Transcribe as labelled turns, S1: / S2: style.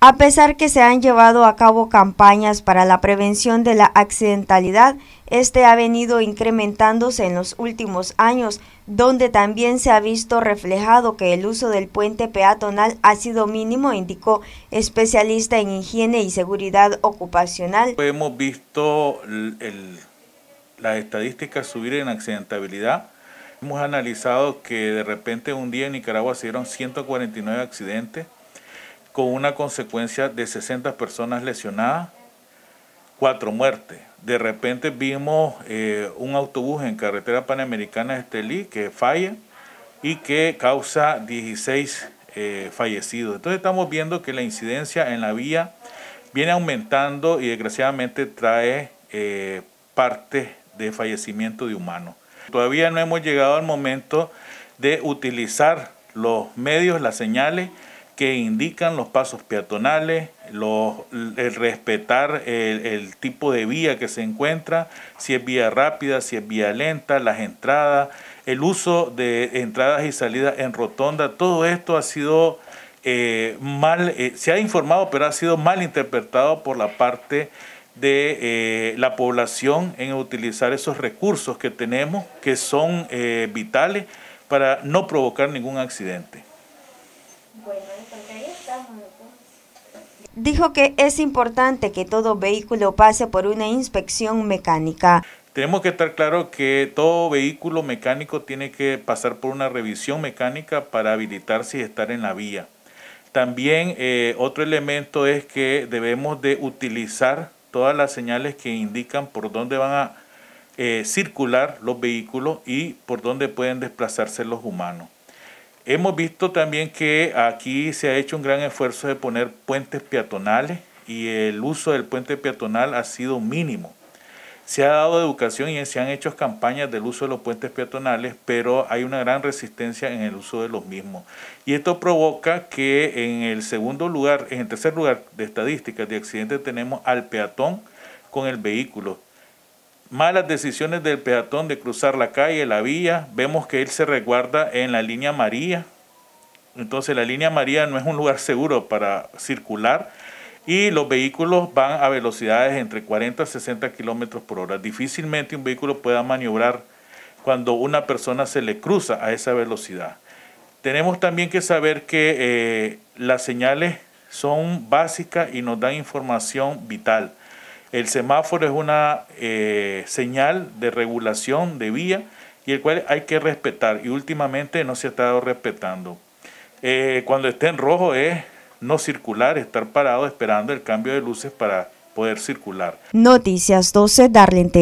S1: A pesar que se han llevado a cabo campañas para la prevención de la accidentalidad, este ha venido incrementándose en los últimos años, donde también se ha visto reflejado que el uso del puente peatonal ha sido mínimo, indicó especialista en higiene y seguridad ocupacional.
S2: Hemos visto las estadísticas subir en accidentabilidad. Hemos analizado que de repente un día en Nicaragua se dieron 149 accidentes con una consecuencia de 60 personas lesionadas, cuatro muertes. De repente vimos eh, un autobús en carretera panamericana de Estelí que falla y que causa 16 eh, fallecidos. Entonces estamos viendo que la incidencia en la vía viene aumentando y desgraciadamente trae eh, parte de fallecimiento de humanos. Todavía no hemos llegado al momento de utilizar los medios, las señales que indican los pasos peatonales, el respetar el, tipo de vía que se encuentra, si es vía rápida, si es vía lenta, las entradas, el uso de entradas y salidas en rotonda, todo esto ha sido eh, mal, eh, se ha informado, pero ha sido mal interpretado por la parte de eh, la población en utilizar esos recursos que tenemos, que son vitales para no provocar ningún accidente.
S1: Dijo que es importante que todo vehículo pase por una inspección mecánica.
S2: Tenemos que estar claro que todo vehículo mecánico tiene que pasar por una revisión mecánica para habilitarse y estar en la vía. También eh, otro elemento es que debemos de utilizar todas las señales que indican por dónde van a eh, circular los vehículos y por dónde pueden desplazarse los humanos. Hemos visto también que aquí se ha hecho un gran esfuerzo de poner puentes peatonales y el uso del puente peatonal ha sido mínimo. Se ha dado educación y se han hecho campañas del uso de los puentes peatonales, pero hay una gran resistencia en el uso de los mismos. Y esto provoca que en el segundo lugar, en el tercer lugar de estadísticas de accidentes tenemos al peatón con el vehículo malas decisiones del peatón de cruzar la calle, la vía. Vemos que él se resguarda en la línea María. Entonces la línea María no es un lugar seguro para circular y los vehículos van a velocidades entre 40 a 60 kilómetros por hora. Difícilmente un vehículo pueda maniobrar cuando una persona se le cruza a esa velocidad. Tenemos también que saber que eh, las señales son básicas y nos dan información vital. El semáforo es una eh, señal de regulación de vía y el cual hay que respetar y últimamente no se ha estado respetando. Eh, cuando esté en rojo es no circular, estar parado esperando el cambio de luces para poder circular.
S1: Noticias 12, Darlene